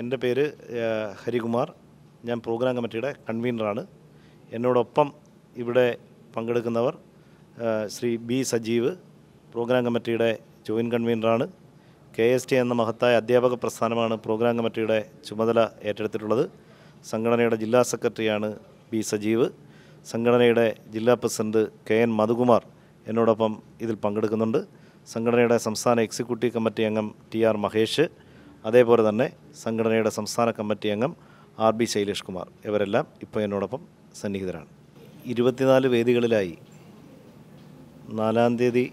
എൻ്റെ പേര് ഹരികുമാർ ഞാൻ പ്രോഗ്രാം കമ്മിറ്റിയുടെ കൺവീനറാണ് എന്നോടൊപ്പം ഇവിടെ പങ്കെടുക്കുന്നവർ ശ്രീ ബി സജീവ് പ്രോഗ്രാം കമ്മിറ്റിയുടെ ജോയിൻറ്റ് കൺവീനറാണ് കെ എസ് ടി എന്ന മഹത്തായ അധ്യാപക പ്രസ്ഥാനമാണ് പ്രോഗ്രാം കമ്മിറ്റിയുടെ ചുമതല ഏറ്റെടുത്തിട്ടുള്ളത് സംഘടനയുടെ ജില്ലാ സെക്രട്ടറിയാണ് ബി സജീവ് സംഘടനയുടെ ജില്ലാ പ്രസിഡന്റ് കെ എൻ മധുകുമാർ എന്നോടൊപ്പം ഇതിൽ പങ്കെടുക്കുന്നുണ്ട് സംഘടനയുടെ സംസ്ഥാന എക്സിക്യൂട്ടീവ് കമ്മിറ്റി അംഗം ടി ആർ മഹേഷ് അതേപോലെ തന്നെ സംഘടനയുടെ സംസ്ഥാന കമ്മിറ്റി അംഗം ആർ ബി ശൈലേഷ് കുമാർ ഇവരെല്ലാം ഇപ്പോൾ എന്നോടൊപ്പം സന്നിഹിതരാണ് ഇരുപത്തിനാല് വേദികളിലായി നാലാം തീയതി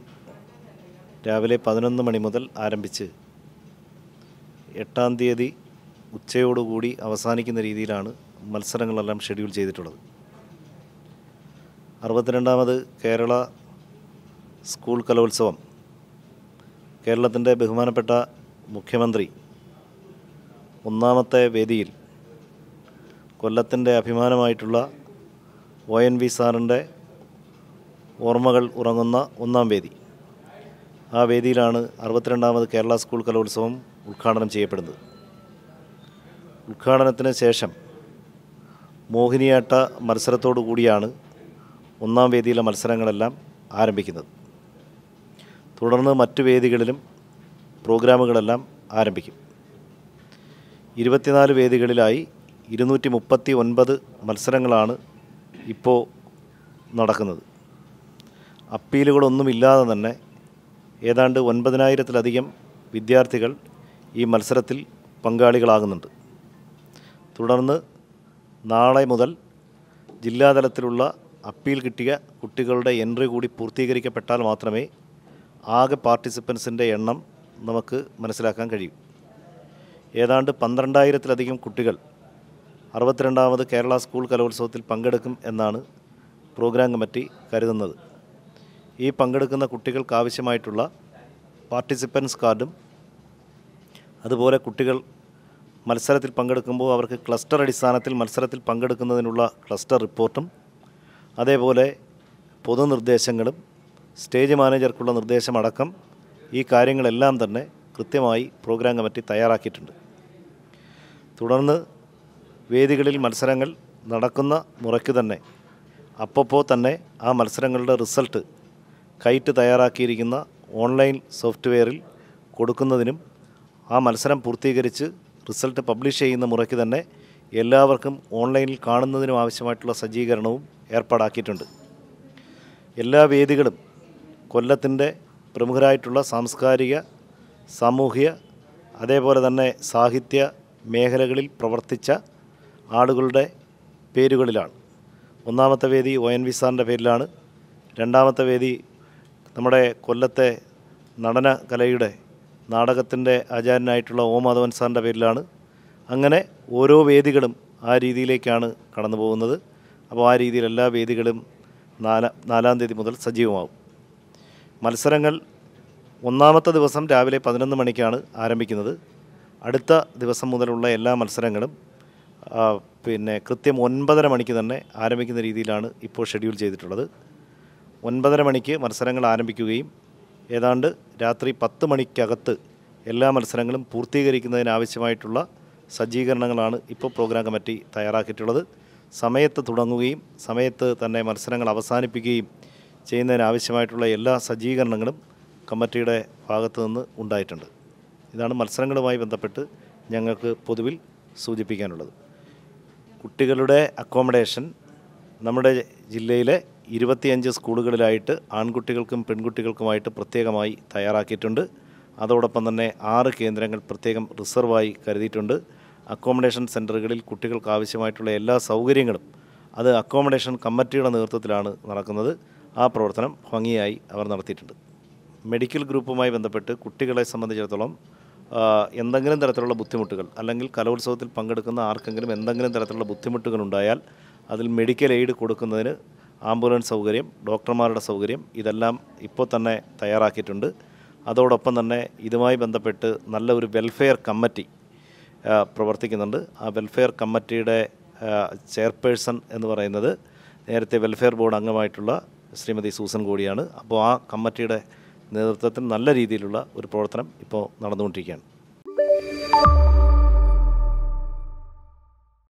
രാവിലെ പതിനൊന്ന് മണി മുതൽ ആരംഭിച്ച് എട്ടാം തീയതി ഉച്ചയോടുകൂടി അവസാനിക്കുന്ന രീതിയിലാണ് മത്സരങ്ങളെല്ലാം ഷെഡ്യൂൾ ചെയ്തിട്ടുള്ളത് അറുപത്തിരണ്ടാമത് കേരള സ്കൂൾ കലോത്സവം കേരളത്തിൻ്റെ ബഹുമാനപ്പെട്ട മുഖ്യമന്ത്രി ഒന്നാമത്തെ വേദിയിൽ കൊല്ലത്തിൻ്റെ അഭിമാനമായിട്ടുള്ള ഒ എൻ വി സാറിൻ്റെ ഓർമ്മകൾ ഉറങ്ങുന്ന ഒന്നാം വേദി ആ വേദിയിലാണ് അറുപത്തിരണ്ടാമത് കേരള സ്കൂൾ കലോത്സവം ഉദ്ഘാടനം ചെയ്യപ്പെടുന്നത് ഉദ്ഘാടനത്തിന് ശേഷം മോഹിനിയാട്ട മത്സരത്തോടു കൂടിയാണ് ഒന്നാം വേദിയിലെ മത്സരങ്ങളെല്ലാം ആരംഭിക്കുന്നത് തുടർന്ന് മറ്റു വേദികളിലും പ്രോഗ്രാമുകളെല്ലാം ആരംഭിക്കും ഇരുപത്തിനാല് വേദികളിലായി ഇരുന്നൂറ്റി മുപ്പത്തി ഒൻപത് മത്സരങ്ങളാണ് ഇപ്പോൾ നടക്കുന്നത് അപ്പീലുകളൊന്നുമില്ലാതെ തന്നെ ഏതാണ്ട് ഒൻപതിനായിരത്തിലധികം വിദ്യാർത്ഥികൾ ഈ മത്സരത്തിൽ പങ്കാളികളാകുന്നുണ്ട് തുടർന്ന് നാളെ മുതൽ ജില്ലാതലത്തിലുള്ള അപ്പീൽ കിട്ടിയ കുട്ടികളുടെ എൻട്രി കൂടി പൂർത്തീകരിക്കപ്പെട്ടാൽ മാത്രമേ ആകെ പാർട്ടിസിപ്പൻസിൻ്റെ എണ്ണം നമുക്ക് മനസ്സിലാക്കാൻ കഴിയൂ ഏതാണ്ട് പന്ത്രണ്ടായിരത്തിലധികം കുട്ടികൾ അറുപത്തിരണ്ടാമത് കേരള സ്കൂൾ കലോത്സവത്തിൽ പങ്കെടുക്കും എന്നാണ് പ്രോഗ്രാം കമ്മിറ്റി കരുതുന്നത് ഈ പങ്കെടുക്കുന്ന കുട്ടികൾക്ക് ആവശ്യമായിട്ടുള്ള പാർട്ടിസിപ്പൻസ് കാർഡും അതുപോലെ കുട്ടികൾ മത്സരത്തിൽ പങ്കെടുക്കുമ്പോൾ അവർക്ക് ക്ലസ്റ്റർ അടിസ്ഥാനത്തിൽ മത്സരത്തിൽ പങ്കെടുക്കുന്നതിനുള്ള ക്ലസ്റ്റർ റിപ്പോർട്ടും അതേപോലെ പൊതുനിർദ്ദേശങ്ങളും സ്റ്റേജ് മാനേജർക്കുള്ള നിർദ്ദേശമടക്കം ഈ കാര്യങ്ങളെല്ലാം തന്നെ കൃത്യമായി പ്രോഗ്രാം കമ്മിറ്റി തയ്യാറാക്കിയിട്ടുണ്ട് തുടർന്ന് വേദികളിൽ മത്സരങ്ങൾ നടക്കുന്ന മുറയ്ക്ക് തന്നെ അപ്പപ്പോൾ തന്നെ ആ മത്സരങ്ങളുടെ റിസൾട്ട് കൈറ്റ് തയ്യാറാക്കിയിരിക്കുന്ന ഓൺലൈൻ സോഫ്റ്റ്വെയറിൽ കൊടുക്കുന്നതിനും ആ മത്സരം പൂർത്തീകരിച്ച് റിസൾട്ട് പബ്ലിഷ് ചെയ്യുന്ന മുറയ്ക്ക് തന്നെ എല്ലാവർക്കും ഓൺലൈനിൽ കാണുന്നതിനും ആവശ്യമായിട്ടുള്ള സജ്ജീകരണവും ഏർപ്പാടാക്കിയിട്ടുണ്ട് എല്ലാ വേദികളും കൊല്ലത്തിൻ്റെ പ്രമുഖരായിട്ടുള്ള സാംസ്കാരിക സാമൂഹിക അതേപോലെ തന്നെ സാഹിത്യ മേഖലകളിൽ പ്രവർത്തിച്ച ആളുകളുടെ പേരുകളിലാണ് ഒന്നാമത്തെ വേദി ഒ എൻ വി സാറിൻ്റെ പേരിലാണ് രണ്ടാമത്തെ വേദി നമ്മുടെ കൊല്ലത്തെ നടന കലയുടെ നാടകത്തിൻ്റെ ആചാര്യനായിട്ടുള്ള ഓ മാധവൻ സാറിൻ്റെ പേരിലാണ് അങ്ങനെ ഓരോ വേദികളും ആ രീതിയിലേക്കാണ് കടന്നു പോകുന്നത് അപ്പോൾ ആ രീതിയിൽ എല്ലാ വേദികളും നാലാ നാലാം തീയതി മുതൽ സജീവമാകും മത്സരങ്ങൾ ഒന്നാമത്തെ ദിവസം രാവിലെ പതിനൊന്ന് മണിക്കാണ് ആരംഭിക്കുന്നത് അടുത്ത ദിവസം മുതലുള്ള എല്ലാ മത്സരങ്ങളും പിന്നെ കൃത്യം ഒൻപതര മണിക്ക് തന്നെ ആരംഭിക്കുന്ന രീതിയിലാണ് ഇപ്പോൾ ഷെഡ്യൂൾ ചെയ്തിട്ടുള്ളത് ഒൻപതര മണിക്ക് മത്സരങ്ങൾ ആരംഭിക്കുകയും ഏതാണ്ട് രാത്രി പത്ത് മണിക്കകത്ത് എല്ലാ മത്സരങ്ങളും പൂർത്തീകരിക്കുന്നതിനാവശ്യമായിട്ടുള്ള സജ്ജീകരണങ്ങളാണ് ഇപ്പോൾ പ്രോഗ്രാം കമ്മിറ്റി തയ്യാറാക്കിയിട്ടുള്ളത് സമയത്ത് തുടങ്ങുകയും സമയത്ത് തന്നെ മത്സരങ്ങൾ അവസാനിപ്പിക്കുകയും ചെയ്യുന്നതിനാവശ്യമായിട്ടുള്ള എല്ലാ സജ്ജീകരണങ്ങളും കമ്മിറ്റിയുടെ ഭാഗത്തു നിന്ന് ഉണ്ടായിട്ടുണ്ട് ഇതാണ് മത്സരങ്ങളുമായി ബന്ധപ്പെട്ട് ഞങ്ങൾക്ക് പൊതുവിൽ സൂചിപ്പിക്കാനുള്ളത് കുട്ടികളുടെ അക്കോമഡേഷൻ നമ്മുടെ ജില്ലയിലെ ഇരുപത്തിയഞ്ച് സ്കൂളുകളിലായിട്ട് ആൺകുട്ടികൾക്കും പെൺകുട്ടികൾക്കുമായിട്ട് പ്രത്യേകമായി തയ്യാറാക്കിയിട്ടുണ്ട് അതോടൊപ്പം തന്നെ ആറ് കേന്ദ്രങ്ങൾ പ്രത്യേകം റിസർവായി കരുതിയിട്ടുണ്ട് അക്കോമഡേഷൻ സെൻറ്ററുകളിൽ കുട്ടികൾക്ക് ആവശ്യമായിട്ടുള്ള എല്ലാ സൗകര്യങ്ങളും അത് അക്കോമഡേഷൻ കമ്മിറ്റിയുടെ നേതൃത്വത്തിലാണ് നടക്കുന്നത് ആ പ്രവർത്തനം ഭംഗിയായി അവർ നടത്തിയിട്ടുണ്ട് മെഡിക്കൽ ഗ്രൂപ്പുമായി ബന്ധപ്പെട്ട് കുട്ടികളെ സംബന്ധിച്ചിടത്തോളം എന്തെങ്കിലും തരത്തിലുള്ള ബുദ്ധിമുട്ടുകൾ അല്ലെങ്കിൽ കലോത്സവത്തിൽ പങ്കെടുക്കുന്ന ആർക്കെങ്കിലും എന്തെങ്കിലും തരത്തിലുള്ള ബുദ്ധിമുട്ടുകൾ ഉണ്ടായാൽ അതിൽ മെഡിക്കൽ എയ്ഡ് കൊടുക്കുന്നതിന് ആംബുലൻസ് സൗകര്യം ഡോക്ടർമാരുടെ സൗകര്യം ഇതെല്ലാം ഇപ്പോൾ തന്നെ തയ്യാറാക്കിയിട്ടുണ്ട് അതോടൊപ്പം തന്നെ ഇതുമായി ബന്ധപ്പെട്ട് നല്ല ഒരു വെൽഫെയർ കമ്മിറ്റി പ്രവർത്തിക്കുന്നുണ്ട് ആ വെൽഫെയർ കമ്മിറ്റിയുടെ ചെയർപേഴ്സൺ എന്ന് പറയുന്നത് നേരത്തെ വെൽഫെയർ ബോർഡ് അംഗമായിട്ടുള്ള ശ്രീമതി സൂസൻ കൂടിയാണ് അപ്പോൾ ആ കമ്മിറ്റിയുടെ നേതൃത്വത്തിൽ നല്ല രീതിയിലുള്ള ഒരു പ്രവർത്തനം ഇപ്പോൾ നടന്നുകൊണ്ടിരിക്കുകയാണ്